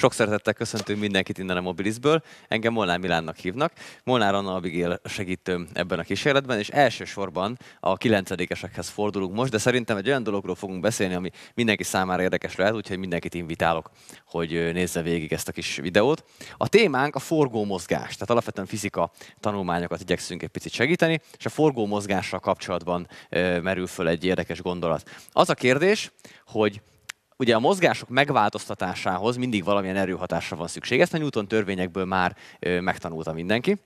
Sok szeretettel köszöntünk mindenkit innen a Mobilisből. Engem Molnár Milánnak hívnak. Molnár Anna Abigail segítőm ebben a kísérletben, és elsősorban a kilencedékesekhez fordulunk most, de szerintem egy olyan dologról fogunk beszélni, ami mindenki számára érdekes lehet, úgyhogy mindenkit invitálok, hogy nézze végig ezt a kis videót. A témánk a forgómozgás, tehát alapvetően fizika tanulmányokat igyekszünk egy picit segíteni, és a forgómozgással kapcsolatban merül föl egy érdekes gondolat. Az a kérdés, hogy Ugye a mozgások megváltoztatásához mindig valamilyen erőhatásra van szükség. Ezt a Newton törvényekből már ö, megtanulta mindenki.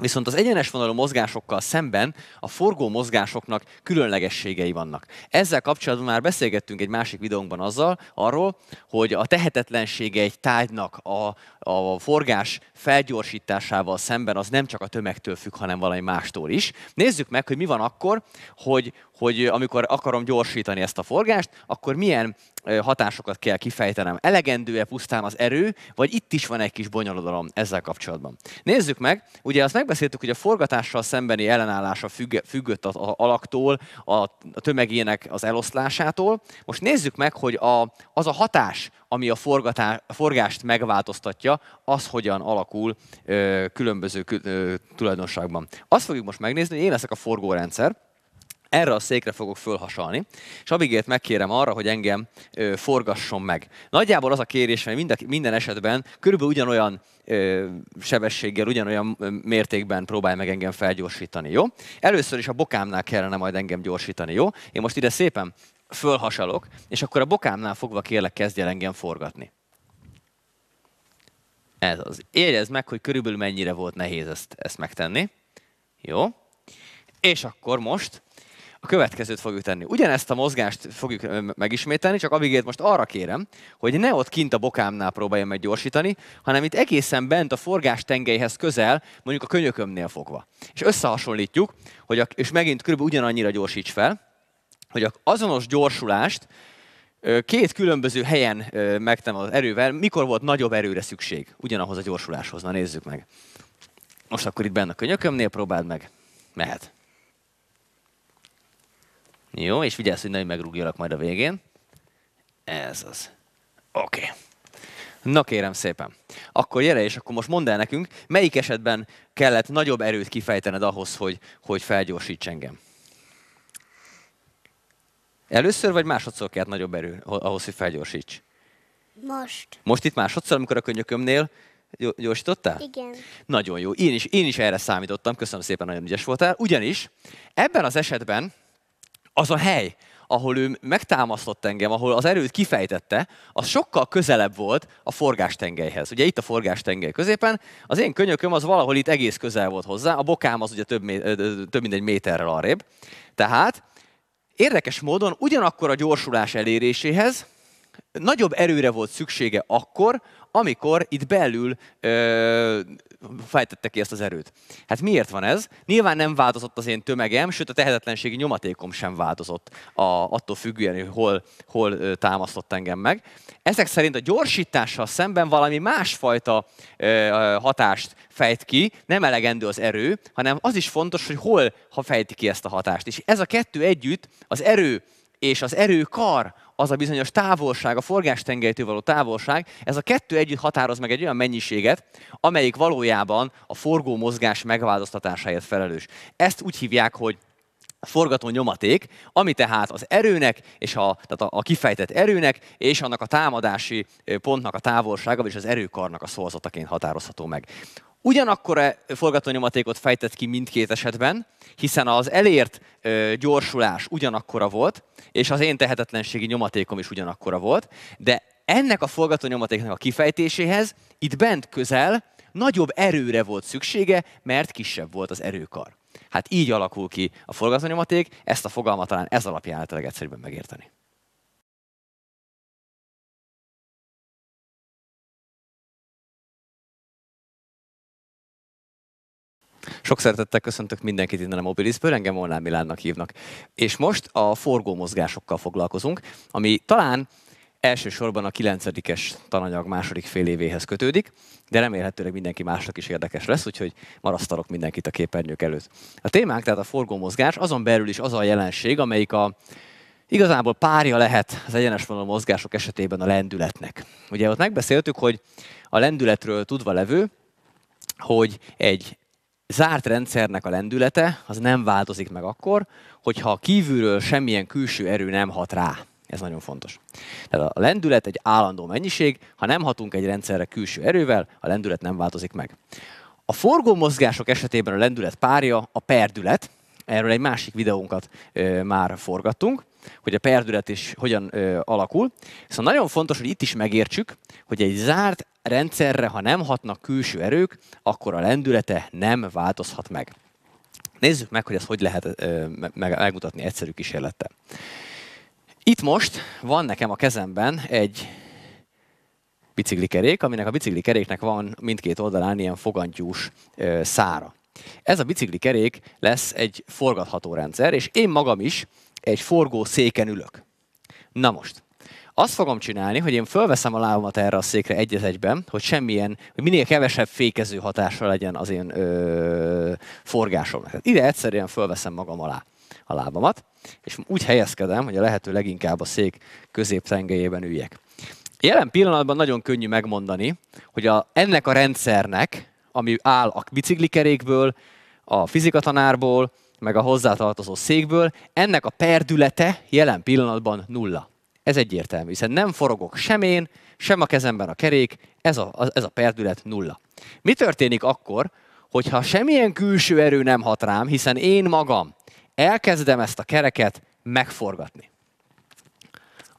Viszont az egyenes vonalú mozgásokkal szemben a forgó mozgásoknak különlegességei vannak. Ezzel kapcsolatban már beszélgettünk egy másik videónkban azzal, arról, hogy a tehetetlensége egy tájnak a, a forgás felgyorsításával szemben az nem csak a tömegtől függ, hanem valami mástól is. Nézzük meg, hogy mi van akkor, hogy, hogy amikor akarom gyorsítani ezt a forgást, akkor milyen hatásokat kell kifejtenem. Elegendő-e pusztán az erő, vagy itt is van egy kis bonyolodalom ezzel kapcsolatban. Nézzük meg, ugye azt megbeszéltük, hogy a forgatással szembeni ellenállása függ, függött az alaktól, a tömegének az eloszlásától. Most nézzük meg, hogy a, az a hatás, ami a, forgatá, a forgást megváltoztatja, az hogyan alakul ö, különböző ö, tulajdonságban. Azt fogjuk most megnézni, hogy én leszek a forgórendszer, erre a székre fogok fölhasalni, és abigért megkérem arra, hogy engem ö, forgasson meg. Nagyjából az a kérés, hogy minden, minden esetben körülbelül ugyanolyan ö, sebességgel, ugyanolyan mértékben próbálj meg engem felgyorsítani, jó? Először is a bokámnál kellene majd engem gyorsítani, jó? Én most ide szépen fölhasalok, és akkor a bokámnál fogva kérlek kezdj el engem forgatni. Ez az. Érezd meg, hogy körülbelül mennyire volt nehéz ezt, ezt megtenni. Jó? És akkor most a következőt fogjuk tenni. Ugyanezt a mozgást fogjuk megismételni, csak Abigét most arra kérem, hogy ne ott kint a bokámnál próbáljam meg gyorsítani, hanem itt egészen bent a forgás tengelyhez közel, mondjuk a könyökömnél fogva. És összehasonlítjuk, hogy a, és megint kb. ugyanannyira gyorsíts fel, hogy a azonos gyorsulást két különböző helyen megtem az erővel, mikor volt nagyobb erőre szükség ugyanahoz a gyorsuláshoz. Na nézzük meg. Most akkor itt benne a könyökömnél próbáld meg. Mehet. Jó, és vigyázz, hogy nehogy megrúgjalak majd a végén. Ez az. Oké. Okay. Na kérem szépen. Akkor gyere, és akkor most mondd el nekünk, melyik esetben kellett nagyobb erőt kifejtened ahhoz, hogy, hogy felgyorsíts engem? Először vagy másodszor kellett nagyobb erő ahhoz, hogy felgyorsíts? Most. Most itt másodszor, amikor a könyökömnél gyorsítottál? Igen. Nagyon jó. Én is, én is erre számítottam. Köszönöm szépen, nagyon ügyes voltál. Ugyanis ebben az esetben az a hely, ahol ő megtámasztott engem, ahol az erőt kifejtette, az sokkal közelebb volt a forgástengelyhez. Ugye itt a forgástengely középen, az én könyököm az valahol itt egész közel volt hozzá, a bokám az ugye több, több mint egy méterrel arrébb. Tehát érdekes módon ugyanakkor a gyorsulás eléréséhez nagyobb erőre volt szüksége akkor, amikor itt belül ö, fejtette ki ezt az erőt. Hát miért van ez? Nyilván nem változott az én tömegem, sőt a tehetetlenségi nyomatékom sem változott, a, attól függően, hogy hol, hol ö, támasztott engem meg. Ezek szerint a gyorsítással szemben valami másfajta ö, hatást fejt ki, nem elegendő az erő, hanem az is fontos, hogy hol ha fejti ki ezt a hatást. És ez a kettő együtt, az erő és az erőkar, az a bizonyos távolság, a forgástengelytől való távolság, ez a kettő együtt határoz meg egy olyan mennyiséget, amelyik valójában a forgó mozgás megváltoztatásáért felelős. Ezt úgy hívják, hogy forgató nyomaték, ami tehát az erőnek, és a, tehát a, a kifejtett erőnek, és annak a támadási eh, pontnak a távolsága, vagyis az erőkarnak a szózataként határozható meg. Ugyanakkor a e forgatónyomatékot fejtett ki mindkét esetben, hiszen az elért ö, gyorsulás ugyanakkora volt, és az én tehetetlenségi nyomatékom is ugyanakkora volt, de ennek a forgatónyomatéknak a kifejtéséhez itt bent közel nagyobb erőre volt szüksége, mert kisebb volt az erőkar. Hát így alakul ki a forgatónyomaték, ezt a fogalmat talán ez alapján lehet egyszerűbben megérteni. Sok szeretettel köszöntök mindenkit innen a Mobilizből, engem Olnár Milánnak hívnak. És most a forgómozgásokkal foglalkozunk, ami talán elsősorban a 9 tananyag második fél évéhez kötődik, de remélhetőleg mindenki másnak is érdekes lesz, úgyhogy marasztalok mindenkit a képernyők előtt. A témánk tehát a forgómozgás, azon belül is az a jelenség, amelyik a igazából párja lehet az egyenes vonalú mozgások esetében a lendületnek. Ugye ott megbeszéltük, hogy a lendületről tudva levő, hogy egy zárt rendszernek a lendülete az nem változik meg akkor, hogyha kívülről semmilyen külső erő nem hat rá. Ez nagyon fontos. Tehát a lendület egy állandó mennyiség, ha nem hatunk egy rendszerre külső erővel, a lendület nem változik meg. A forgó mozgások esetében a lendület párja a perdület, erről egy másik videónkat ö, már forgattunk, hogy a perdület is hogyan ö, alakul. Szóval nagyon fontos, hogy itt is megértsük, hogy egy zárt rendszerre, ha nem hatnak külső erők, akkor a lendülete nem változhat meg. Nézzük meg, hogy ezt hogy lehet ö, meg, megmutatni egyszerű kísérlettel. Itt most van nekem a kezemben egy biciklikerék, aminek a biciklikeréknek van mindkét oldalán ilyen fogantyús ö, szára. Ez a biciklikerék kerék lesz egy forgatható rendszer, és én magam is egy forgó széken ülök. Na most, azt fogom csinálni, hogy én fölveszem a lábamat erre a székre egyet egyben, hogy semmilyen, hogy minél kevesebb fékező hatása legyen az én ö, forgásom. Tehát ide egyszerűen fölveszem magam alá a lábamat, és úgy helyezkedem, hogy a lehető leginkább a szék középtengelyében üljek. Jelen pillanatban nagyon könnyű megmondani, hogy a, ennek a rendszernek, ami áll a biciklikerékből, a fizikatanárból, meg a hozzátartozó székből, ennek a perdülete jelen pillanatban nulla. Ez egyértelmű, hiszen nem forogok sem én, sem a kezemben a kerék, ez a, ez a perdület nulla. Mi történik akkor, hogyha semmilyen külső erő nem hat rám, hiszen én magam elkezdem ezt a kereket megforgatni?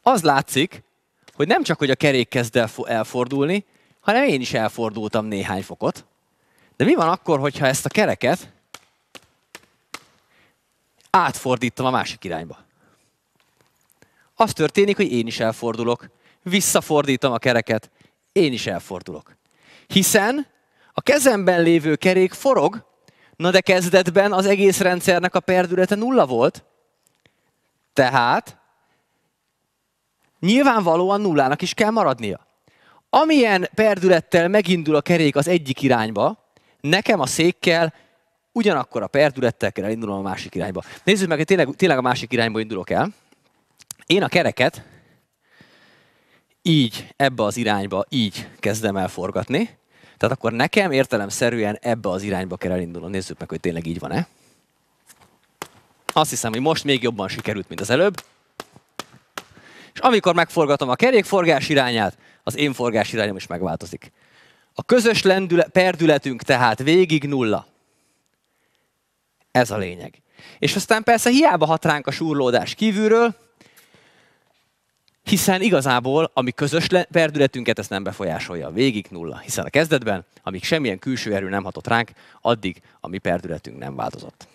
Az látszik, hogy nem csak, hogy a kerék kezd elfordulni, hanem én is elfordultam néhány fokot. De mi van akkor, hogyha ezt a kereket átfordítom a másik irányba. Az történik, hogy én is elfordulok, visszafordítom a kereket, én is elfordulok. Hiszen a kezemben lévő kerék forog, na de kezdetben az egész rendszernek a perdülete nulla volt, tehát nyilvánvalóan nullának is kell maradnia. Amilyen perdülettel megindul a kerék az egyik irányba, nekem a székkel ugyanakkor a perdülettekkel elindulom a másik irányba. Nézzük meg, hogy tényleg, tényleg a másik irányba indulok el. Én a kereket így, ebbe az irányba, így kezdem el forgatni. Tehát akkor nekem értelemszerűen ebbe az irányba kell elindulnom. Nézzük meg, hogy tényleg így van-e. Azt hiszem, hogy most még jobban sikerült, mint az előbb. És amikor megforgatom a kerékforgás irányát, az én forgás irányom is megváltozik. A közös lendület, perdületünk tehát végig nulla. Ez a hm. lényeg. És aztán persze hiába hat ránk a súrlódás kívülről, hiszen igazából a mi közös perdületünket ezt nem befolyásolja. Végig nulla. Hiszen a kezdetben, amíg semmilyen külső erő nem hatott ránk, addig a mi perdületünk nem változott.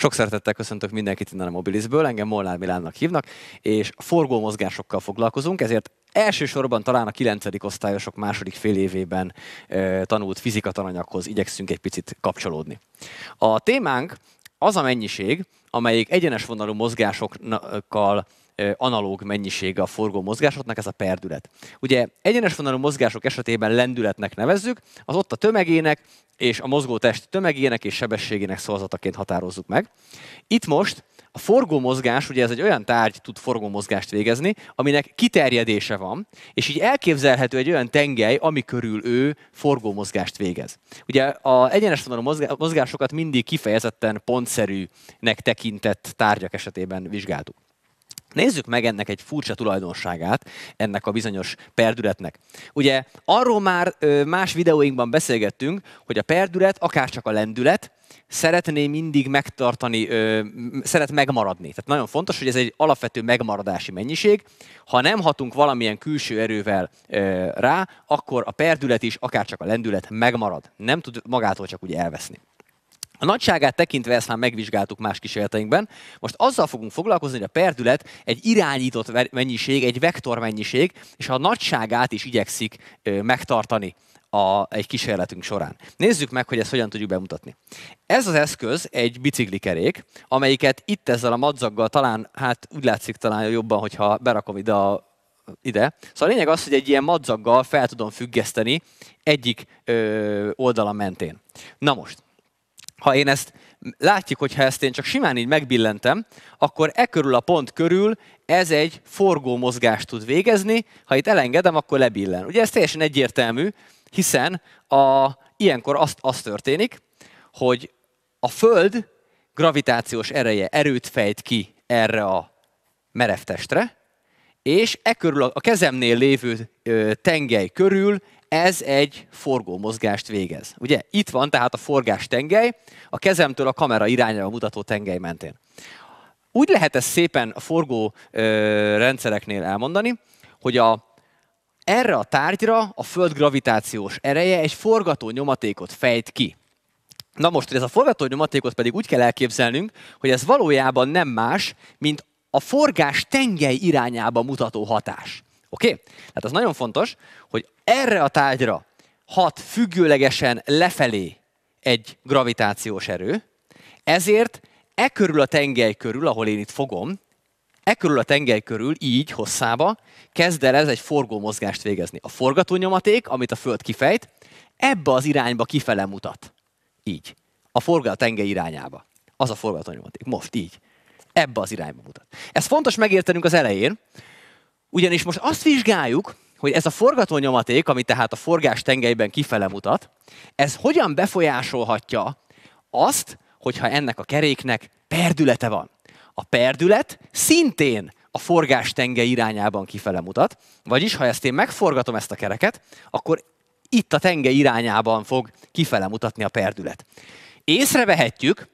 Sok szeretettel köszöntök mindenkit innen a Mobilizből, engem Molnár Milánnak hívnak, és forgómozgásokkal foglalkozunk, ezért elsősorban talán a 9. osztályosok második fél évében e, tanult fizika tananyaghoz igyekszünk egy picit kapcsolódni. A témánk az a mennyiség, amelyik egyenes vonalú mozgásokkal analóg mennyisége a forgó mozgásoknak, ez a perdület. Ugye egyenes vonalú mozgások esetében lendületnek nevezzük, az ott a tömegének és a mozgó test tömegének és sebességének szavazataként határozzuk meg. Itt most a forgómozgás, ugye ez egy olyan tárgy tud forgómozgást végezni, aminek kiterjedése van, és így elképzelhető egy olyan tengely, ami körül ő forgómozgást végez. Ugye a egyenes vonalú mozgásokat mindig kifejezetten pontszerűnek tekintett tárgyak esetében vizsgáltuk. Nézzük meg ennek egy furcsa tulajdonságát, ennek a bizonyos perdületnek. Ugye arról már más videóinkban beszélgettünk, hogy a perdület, akár csak a lendület, szeretné mindig megtartani, ö, szeret megmaradni. Tehát nagyon fontos, hogy ez egy alapvető megmaradási mennyiség. Ha nem hatunk valamilyen külső erővel ö, rá, akkor a perdület is, akár csak a lendület megmarad. Nem tud magától csak úgy elveszni. A nagyságát tekintve ezt már megvizsgáltuk más kísérleteinkben. Most azzal fogunk foglalkozni, hogy a perdület egy irányított mennyiség, egy vektor mennyiség, és a nagyságát is igyekszik megtartani a, egy kísérletünk során. Nézzük meg, hogy ezt hogyan tudjuk bemutatni. Ez az eszköz egy biciklikerék, amelyiket itt ezzel a madzaggal talán, hát úgy látszik talán jobban, hogyha berakom ide a ide. Szóval a lényeg az, hogy egy ilyen madzaggal fel tudom függeszteni egyik ö, oldala mentén. Na most, ha én ezt, látjuk, hogyha ezt én csak simán így megbillentem, akkor e körül a pont körül ez egy forgó mozgást tud végezni, ha itt elengedem, akkor lebillen. Ugye ez teljesen egyértelmű, hiszen a, ilyenkor azt, az történik, hogy a Föld gravitációs ereje erőt fejt ki erre a merev testre, és e körül a kezemnél lévő tengely körül ez egy forgómozgást végez. Ugye itt van tehát a forgás tengely, a kezemtől a kamera irányába mutató tengely mentén. Úgy lehet ezt szépen a forgó ö, rendszereknél elmondani, hogy a, erre a tárgyra a Föld gravitációs ereje egy forgató nyomatékot fejt ki. Na most, hogy ez a forgató nyomatékot pedig úgy kell elképzelnünk, hogy ez valójában nem más, mint a forgás tengely irányába mutató hatás. Oké? Okay? Tehát az nagyon fontos, hogy erre a tárgyra hat függőlegesen lefelé egy gravitációs erő, ezért e körül a tengely körül, ahol én itt fogom, e körül a tengely körül, így hosszába, kezd el ez egy forgó mozgást végezni. A forgatónyomaték, amit a Föld kifejt, ebbe az irányba kifele mutat. Így. A forgó a tengely irányába. Az a forgatónyomaték. Most így. Ebbe az irányba mutat. Ez fontos megértenünk az elején, ugyanis most azt vizsgáljuk, hogy ez a forgatónyomaték, ami tehát a forgás tengelyben kifele mutat, ez hogyan befolyásolhatja azt, hogyha ennek a keréknek perdülete van. A perdület szintén a forgás tenge irányában kifele mutat, vagyis ha ezt én megforgatom ezt a kereket, akkor itt a tenge irányában fog kifele mutatni a perdület. Észrevehetjük,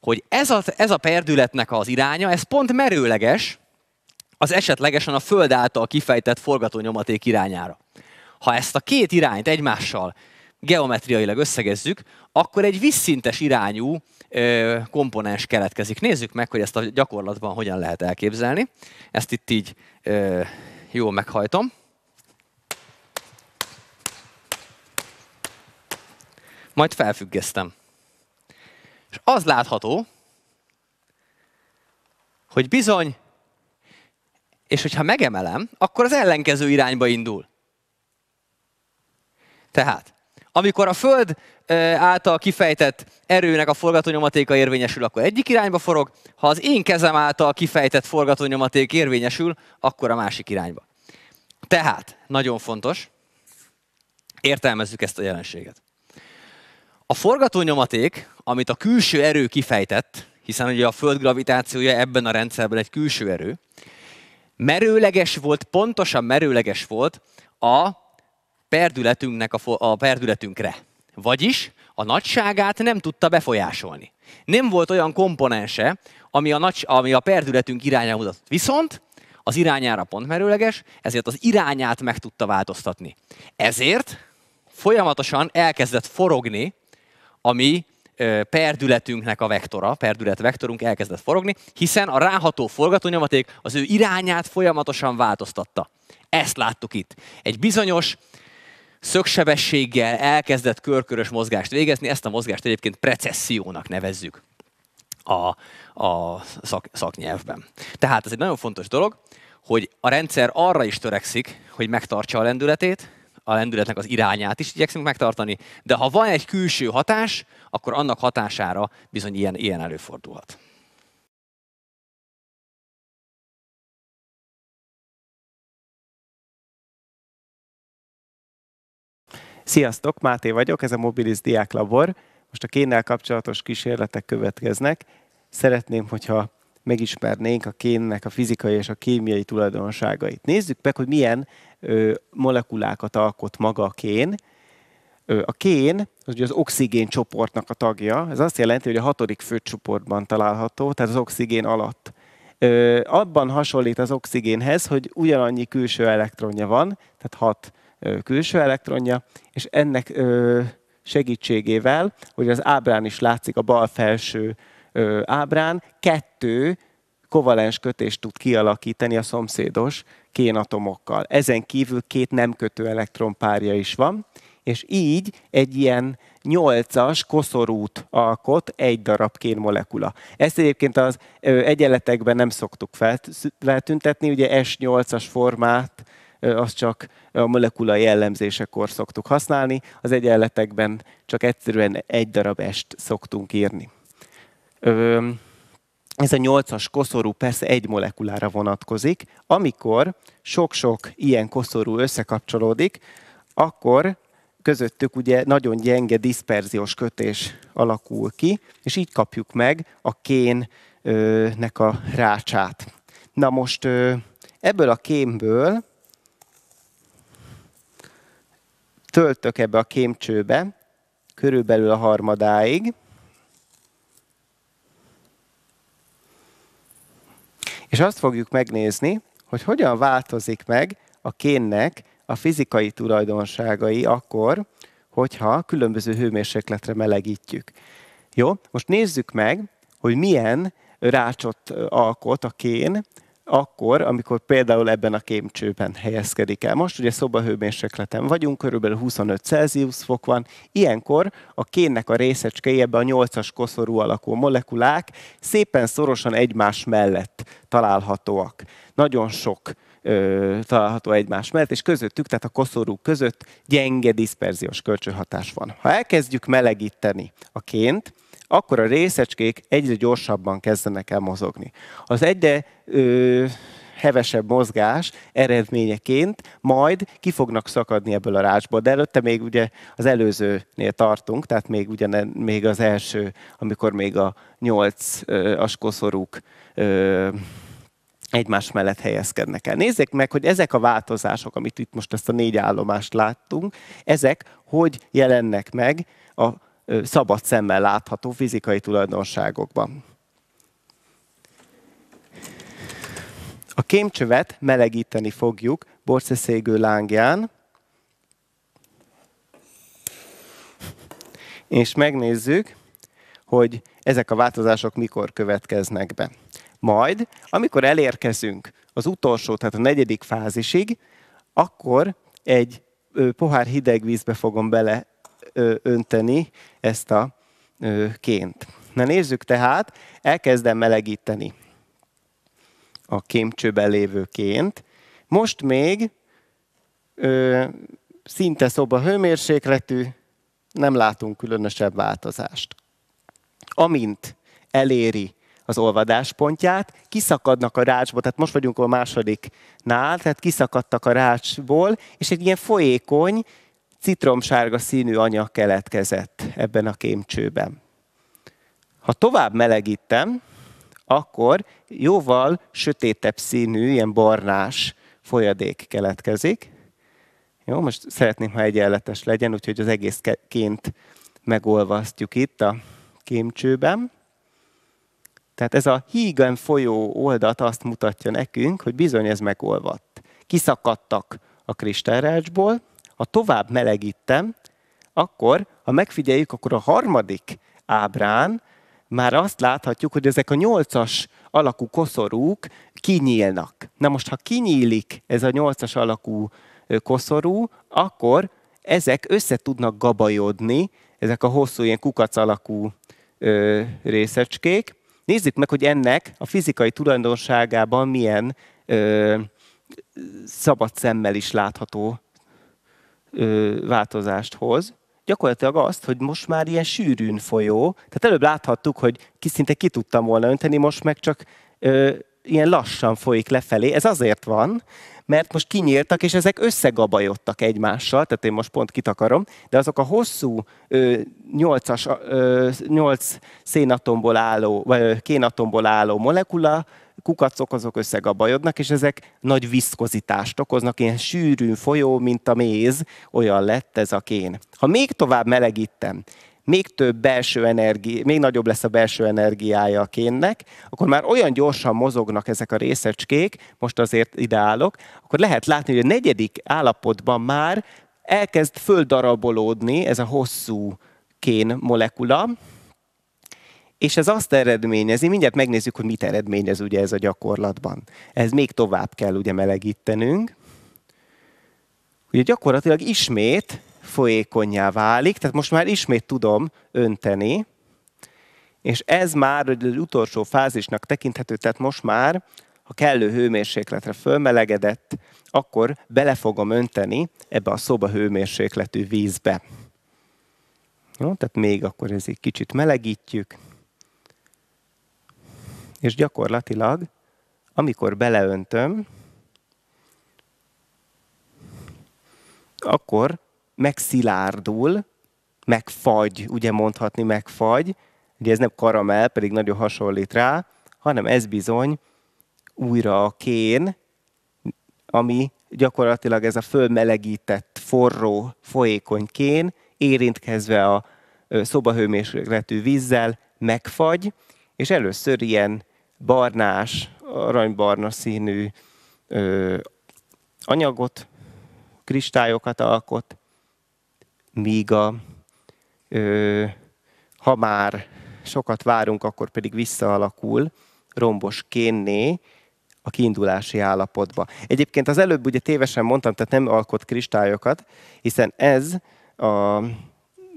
hogy ez a, ez a perdületnek az iránya, ez pont merőleges, az esetlegesen a Föld által kifejtett forgatónyomaték irányára. Ha ezt a két irányt egymással geometriailag összegezzük, akkor egy visszintes irányú ö, komponens keletkezik. Nézzük meg, hogy ezt a gyakorlatban hogyan lehet elképzelni. Ezt itt így ö, jól meghajtom. Majd felfüggesztem. És az látható, hogy bizony és hogyha megemelem, akkor az ellenkező irányba indul. Tehát, amikor a Föld által kifejtett erőnek a forgatónyomatéka érvényesül, akkor egyik irányba forog, ha az én kezem által kifejtett forgatónyomaték érvényesül, akkor a másik irányba. Tehát, nagyon fontos, értelmezzük ezt a jelenséget. A forgatónyomaték, amit a külső erő kifejtett, hiszen ugye a Föld gravitációja ebben a rendszerben egy külső erő, merőleges volt, pontosan merőleges volt a perdületünknek a, a perdületünkre. Vagyis a nagyságát nem tudta befolyásolni. Nem volt olyan komponense, ami a, nagy, ami a perdületünk irányába mutatott. Viszont az irányára pont merőleges, ezért az irányát meg tudta változtatni. Ezért folyamatosan elkezdett forogni a mi perdületünknek a vektora, perdület vektorunk elkezdett forogni, hiszen a ráható forgatónyomaték az ő irányát folyamatosan változtatta. Ezt láttuk itt. Egy bizonyos szögsebességgel elkezdett körkörös mozgást végezni, ezt a mozgást egyébként precessziónak nevezzük a, a szak, szaknyelvben. Tehát ez egy nagyon fontos dolog, hogy a rendszer arra is törekszik, hogy megtartsa a lendületét, a lendületnek az irányát is igyekszünk megtartani, de ha van egy külső hatás, akkor annak hatására bizony ilyen, ilyen előfordulhat. Sziasztok, Máté vagyok, ez a Mobilis Diáklabor. Most a kénnel kapcsolatos kísérletek következnek. Szeretném, hogyha megismernénk a kénnek a fizikai és a kémiai tulajdonságait. Nézzük meg, hogy milyen ö, molekulákat alkot maga a kén. Ö, a kén az ugye az oxigén csoportnak a tagja, ez azt jelenti, hogy a hatodik főcsoportban található, tehát az oxigén alatt. Ö, abban hasonlít az oxigénhez, hogy ugyanannyi külső elektronja van, tehát hat ö, külső elektronja, és ennek ö, segítségével, hogy az ábrán is látszik a bal felső ábrán kettő kovalens kötést tud kialakítani a szomszédos kénatomokkal. Ezen kívül két nem kötő elektronpárja is van, és így egy ilyen nyolcas koszorút alkot egy darab kénmolekula. Ezt egyébként az egyenletekben nem szoktuk feltüntetni, ugye S8-as formát azt csak a molekula jellemzésekor szoktuk használni, az egyenletekben csak egyszerűen egy darab est szoktunk írni. Ö, ez a nyolcas koszorú persze egy molekulára vonatkozik. Amikor sok-sok ilyen koszorú összekapcsolódik, akkor közöttük ugye nagyon gyenge diszperziós kötés alakul ki, és így kapjuk meg a kénnek a rácsát. Na most ebből a kémből töltök ebbe a kémcsőbe, körülbelül a harmadáig, És azt fogjuk megnézni, hogy hogyan változik meg a kénnek a fizikai tulajdonságai akkor, hogyha különböző hőmérsékletre melegítjük. Jó, most nézzük meg, hogy milyen rácsot alkot a kén akkor, amikor például ebben a kémcsőben helyezkedik el. Most ugye szobahőmérsékleten vagyunk, körülbelül 25 Celsius fok van, ilyenkor a kénnek a részecskei, ebbe a 8-as koszorú alakú molekulák szépen szorosan egymás mellett találhatóak. Nagyon sok ö, található egymás mellett, és közöttük, tehát a koszorú között gyenge diszperziós kölcsönhatás van. Ha elkezdjük melegíteni a ként, akkor a részecskék egyre gyorsabban kezdenek el mozogni. Az egyre ö, hevesebb mozgás eredményeként majd ki fognak szakadni ebből a rácsból. De előtte még ugye az előzőnél tartunk, tehát még, ugyan, még az első, amikor még a nyolc ö, askoszorúk ö, egymás mellett helyezkednek el. Nézzék meg, hogy ezek a változások, amit itt most ezt a négy állomást láttunk, ezek hogy jelennek meg a szabad szemmel látható fizikai tulajdonságokban. A kémcsövet melegíteni fogjuk borszeszégő lángján, és megnézzük, hogy ezek a változások mikor következnek be. Majd, amikor elérkezünk az utolsó, tehát a negyedik fázisig, akkor egy pohár hideg vízbe fogom bele önteni ezt a ként. Na nézzük tehát, elkezdem melegíteni a kémcsőben lévő ként. Most még ö, szinte szoba hőmérsékletű, nem látunk különösebb változást. Amint eléri az olvadáspontját, kiszakadnak a rácsból, tehát most vagyunk a másodiknál, tehát kiszakadtak a rácsból, és egy ilyen folyékony, citromsárga színű anyag keletkezett ebben a kémcsőben. Ha tovább melegítem, akkor jóval sötétebb színű, ilyen barnás folyadék keletkezik. Jó, most szeretném, ha egyenletes legyen, úgyhogy az egész ként megolvasztjuk itt a kémcsőben. Tehát ez a hígen folyó oldat azt mutatja nekünk, hogy bizony ez megolvadt. Kiszakadtak a kristálrácsból, ha tovább melegítem, akkor, ha megfigyeljük, akkor a harmadik ábrán már azt láthatjuk, hogy ezek a nyolcas alakú koszorúk kinyílnak. Na most, ha kinyílik ez a nyolcas alakú koszorú, akkor ezek össze tudnak gabajodni, ezek a hosszú, ilyen kukac alakú ö, részecskék. Nézzük meg, hogy ennek a fizikai tulajdonságában milyen ö, szabad szemmel is látható ö, változást hoz, gyakorlatilag azt, hogy most már ilyen sűrűn folyó, tehát előbb láthattuk, hogy ki szinte ki tudtam volna önteni, most meg csak ö, ilyen lassan folyik lefelé. Ez azért van, mert most kinyíltak, és ezek összegabajodtak egymással, tehát én most pont kitakarom, de azok a hosszú ö, 8-as, ö, 8 szénatomból álló, vagy kénatomból álló molekula Kukacok azok összeg a bajodnak, és ezek nagy viszkozitást okoznak, ilyen sűrűn folyó, mint a méz, olyan lett ez a kén. Ha még tovább melegítem, még több belső energi, még nagyobb lesz a belső energiája a kénnek, akkor már olyan gyorsan mozognak ezek a részecskék, most azért ideálok, akkor lehet látni, hogy a negyedik állapotban már elkezd földarabolódni ez a hosszú kén molekula, és ez azt eredményezi, mindjárt megnézzük, hogy mit eredményez ugye ez a gyakorlatban. Ez még tovább kell ugye melegítenünk. Ugye gyakorlatilag ismét folyékonyá válik, tehát most már ismét tudom önteni, és ez már az utolsó fázisnak tekinthető, tehát most már, ha kellő hőmérsékletre fölmelegedett, akkor bele fogom önteni ebbe a szoba hőmérsékletű vízbe. Jó, tehát még akkor ez egy kicsit melegítjük és gyakorlatilag, amikor beleöntöm, akkor megszilárdul, megfagy, ugye mondhatni megfagy, ugye ez nem karamell, pedig nagyon hasonlít rá, hanem ez bizony újra a kén, ami gyakorlatilag ez a fölmelegített, forró, folyékony kén, érintkezve a szobahőmérsékletű vízzel megfagy, és először ilyen barnás, aranybarna színű ö, anyagot, kristályokat alkot, míg a ö, ha már sokat várunk, akkor pedig visszaalakul rombos kénné a kiindulási állapotba. Egyébként az előbb ugye tévesen mondtam, tehát nem alkot kristályokat, hiszen ez a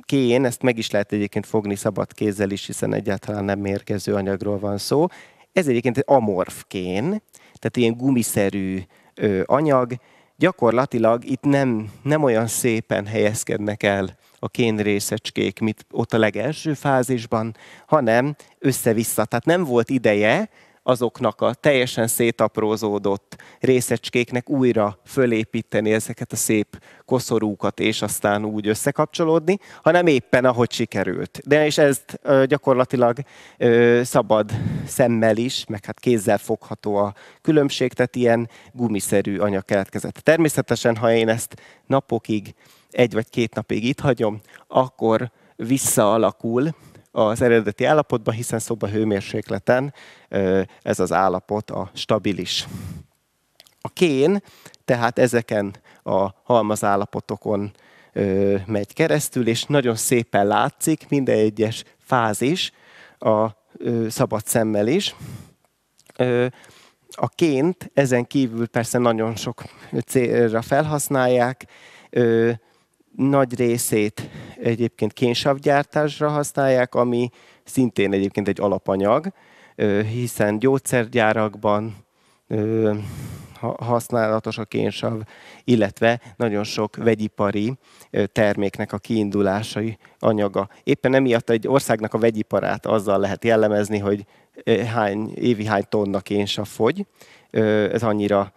kén, ezt meg is lehet egyébként fogni szabad kézzel is, hiszen egyáltalán nem mérgező anyagról van szó, ez egyébként amorf kén, tehát ilyen gumiszerű ö, anyag. Gyakorlatilag itt nem, nem olyan szépen helyezkednek el a kénrészecskék, mint ott a legelső fázisban, hanem össze-vissza. Tehát nem volt ideje azoknak a teljesen szétaprózódott részecskéknek újra fölépíteni ezeket a szép koszorúkat, és aztán úgy összekapcsolódni, hanem éppen ahogy sikerült. De és ezt gyakorlatilag szabad szemmel is, meg hát kézzel fogható a különbség, tehát ilyen gumiszerű anyag keletkezett. Természetesen, ha én ezt napokig, egy vagy két napig itt hagyom, akkor visszaalakul, az eredeti állapotba, hiszen szoba hőmérsékleten ez az állapot a stabilis. A kén tehát ezeken a halmazállapotokon megy keresztül, és nagyon szépen látszik minden egyes fázis a szabad szemmel is. A ként ezen kívül persze nagyon sok célra felhasználják, nagy részét egyébként kénsavgyártásra használják, ami szintén egyébként egy alapanyag, hiszen gyógyszergyárakban használatos a kénsav, illetve nagyon sok vegyipari terméknek a kiindulásai anyaga. Éppen emiatt egy országnak a vegyiparát azzal lehet jellemezni, hogy hány, évi hány tonna kénsav fogy. Ez annyira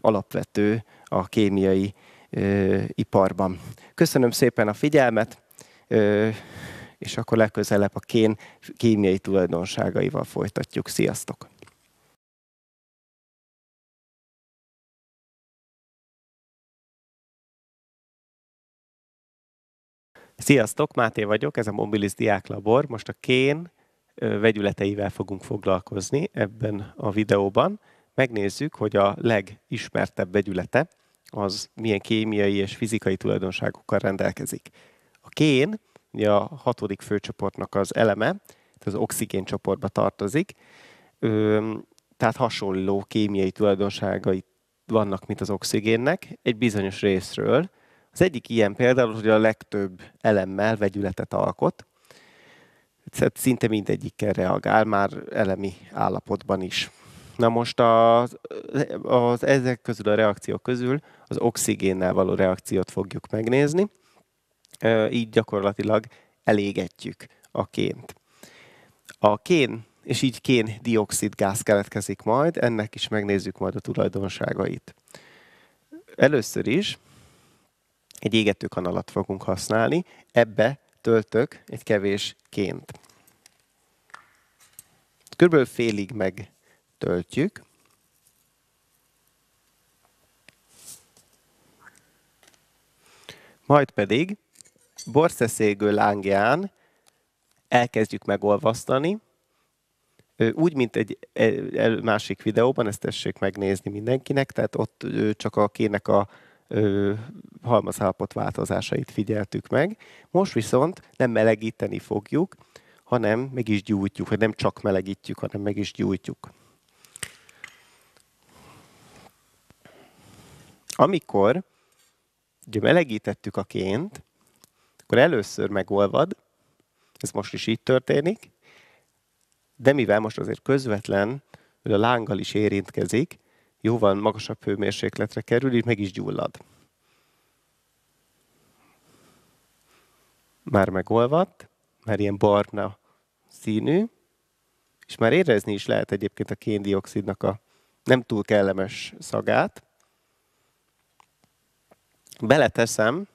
alapvető a kémiai iparban. Köszönöm szépen a figyelmet, és akkor legközelebb a kén kémiai tulajdonságaival folytatjuk. Sziasztok! Sziasztok, Máté vagyok, ez a Mobilis Diáklabor. Most a kén vegyületeivel fogunk foglalkozni ebben a videóban. Megnézzük, hogy a legismertebb vegyülete, az milyen kémiai és fizikai tulajdonságokkal rendelkezik. A kén, ugye a hatodik főcsoportnak az eleme, az oxigén csoportba tartozik, ö, tehát hasonló kémiai tulajdonságai vannak, mint az oxigénnek, egy bizonyos részről. Az egyik ilyen például, hogy a legtöbb elemmel vegyületet alkot, szinte mindegyikkel reagál, már elemi állapotban is. Na most az, az ezek közül a reakciók közül az oxigénnel való reakciót fogjuk megnézni, így gyakorlatilag elégetjük a ként. A kén, és így kén dioxid gáz keletkezik majd, ennek is megnézzük majd a tulajdonságait. Először is egy égető kanalat fogunk használni, ebbe töltök egy kevés ként. Körülbelül félig meg töltjük. Majd pedig borszeszégő lángján elkezdjük megolvasztani, úgy, mint egy e, e, másik videóban, ezt tessék megnézni mindenkinek, tehát ott csak a kének a halmazállapot változásait figyeltük meg. Most viszont nem melegíteni fogjuk, hanem meg is gyújtjuk, vagy nem csak melegítjük, hanem meg is gyújtjuk. Amikor ugye melegítettük a ként, akkor először megolvad, ez most is így történik, de mivel most azért közvetlen, hogy a lánggal is érintkezik, jóval magasabb hőmérsékletre kerül, így meg is gyullad. Már megolvadt, már ilyen barna színű, és már érezni is lehet egyébként a kéndioxidnak a nem túl kellemes szagát, beleteszem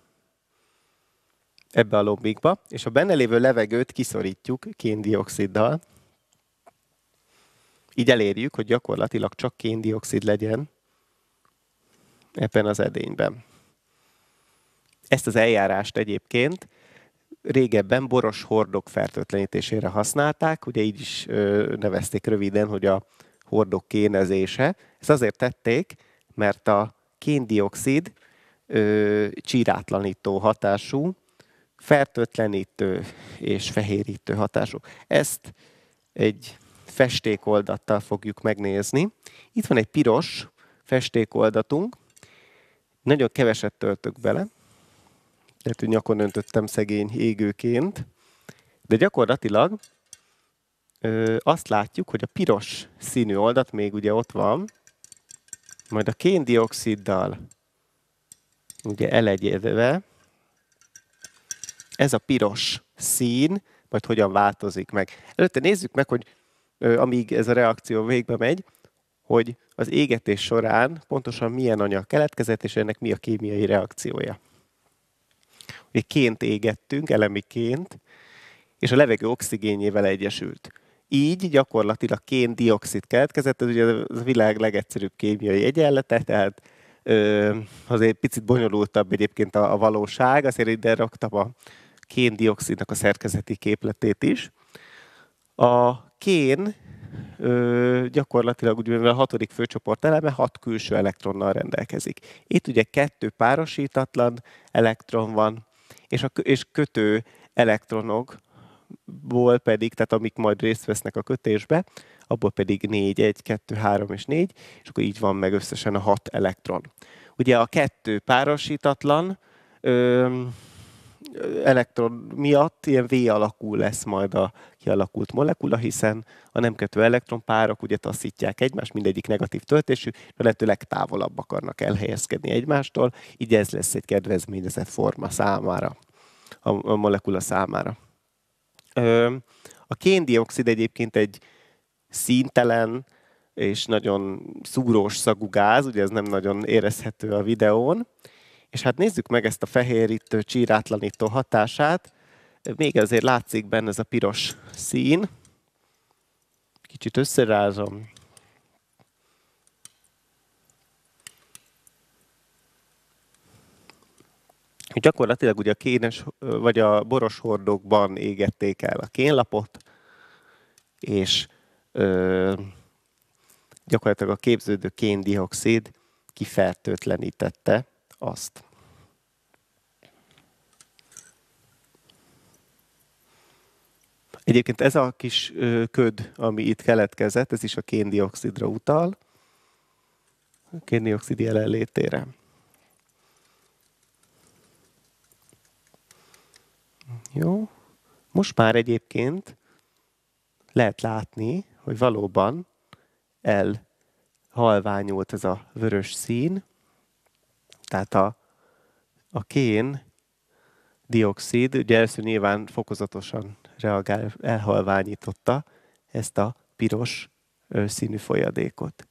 ebbe a lombikba, és a benne lévő levegőt kiszorítjuk kéndioksziddal. Így elérjük, hogy gyakorlatilag csak kéndioxid legyen ebben az edényben. Ezt az eljárást egyébként régebben boros hordok fertőtlenítésére használták, ugye így is ö, nevezték röviden, hogy a hordok kénezése. Ezt azért tették, mert a kéndioxid ö, csirátlanító hatású, fertőtlenítő és fehérítő hatású. Ezt egy festékoldattal fogjuk megnézni. Itt van egy piros festékoldatunk, nagyon keveset töltök bele, lehet, hogy nyakon öntöttem szegény égőként, de gyakorlatilag ö, azt látjuk, hogy a piros színű oldat még ugye ott van, majd a kén-dioxiddal ugye elegyedve. Ez a piros szín, majd hogyan változik meg. Előtte nézzük meg, hogy amíg ez a reakció végbe megy, hogy az égetés során pontosan milyen anyag keletkezett, és ennek mi a kémiai reakciója. Ugye ként égettünk, elemi ként, és a levegő oxigénjével egyesült. Így gyakorlatilag kén dioxid keletkezett, ez ugye a világ legegyszerűbb kémiai egyenlete, tehát azért picit bonyolultabb egyébként a, a valóság, azért ide raktam a kén kén-dioxidnak a szerkezeti képletét is. A kén ö, gyakorlatilag úgy mivel a hatodik főcsoport eleme hat külső elektronnal rendelkezik. Itt ugye kettő párosítatlan elektron van, és, a, és kötő elektronokból pedig, tehát amik majd részt vesznek a kötésbe, abból pedig 4, 1, 2, 3 és 4, és akkor így van meg összesen a 6 elektron. Ugye a kettő párosítatlan ö, elektron miatt ilyen V alakú lesz majd a kialakult molekula, hiszen a nem kötő elektronpárok ugye taszítják egymást, mindegyik negatív töltésű, de lehető legtávolabb akarnak elhelyezkedni egymástól, így ez lesz egy kedvezményezett forma számára, a molekula számára. A kén kén-dioxid egyébként egy színtelen és nagyon szúrós szagú gáz, ugye ez nem nagyon érezhető a videón. És hát nézzük meg ezt a fehérítő, csírátlanító hatását. Még azért látszik benne ez a piros szín. Kicsit összerázom. Gyakorlatilag ugye a kénes, vagy a boros hordókban égették el a kénlapot, és ö, gyakorlatilag a képződő kén-dioxid kifertőtlenítette azt. Egyébként ez a kis köd, ami itt keletkezett, ez is a kéndioxidra utal, a kéndioxid jelenlétére. Jó. Most már egyébként lehet látni, hogy valóban elhalványult ez a vörös szín, tehát a, a kén dioxid, ugye először nyilván fokozatosan reagál, elhalványította ezt a piros színű folyadékot.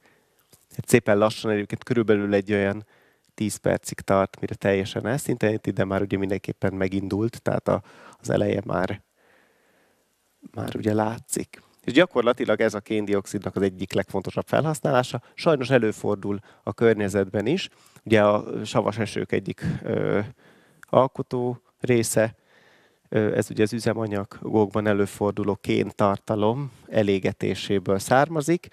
Hát szépen lassan egyébként körülbelül egy olyan 10 percig tart, mire teljesen elszinteníti, de már ugye mindenképpen megindult, tehát a, az eleje már, már ugye látszik. És gyakorlatilag ez a kéndioxidnak az egyik legfontosabb felhasználása. Sajnos előfordul a környezetben is. Ugye a savas esők egyik ö, alkotó része, ö, ez ugye az üzemanyagokban előforduló kéntartalom elégetéséből származik,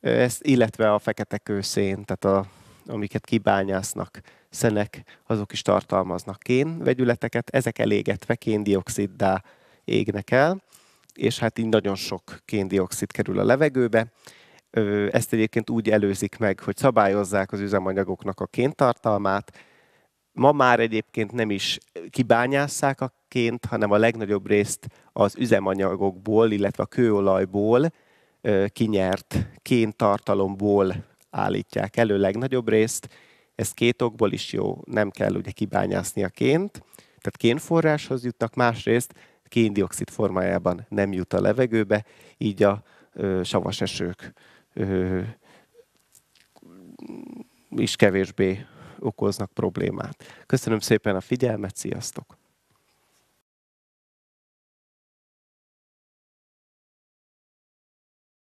ez, illetve a fekete kőszén, tehát a, amiket kibányásznak, szenek, azok is tartalmaznak kén vegyületeket, ezek elégetve kéndioxiddá égnek el és hát így nagyon sok kéndioxid kerül a levegőbe. Ezt egyébként úgy előzik meg, hogy szabályozzák az üzemanyagoknak a kéntartalmát. Ma már egyébként nem is kibányásszák a ként, hanem a legnagyobb részt az üzemanyagokból, illetve a kőolajból kinyert kéntartalomból állítják elő legnagyobb részt. Ez két okból is jó, nem kell ugye kibányászni a ként, tehát kénforráshoz jutnak, másrészt kéndioxid formájában nem jut a levegőbe, így a ö, savas esők ö, is kevésbé okoznak problémát. Köszönöm szépen a figyelmet, sziasztok!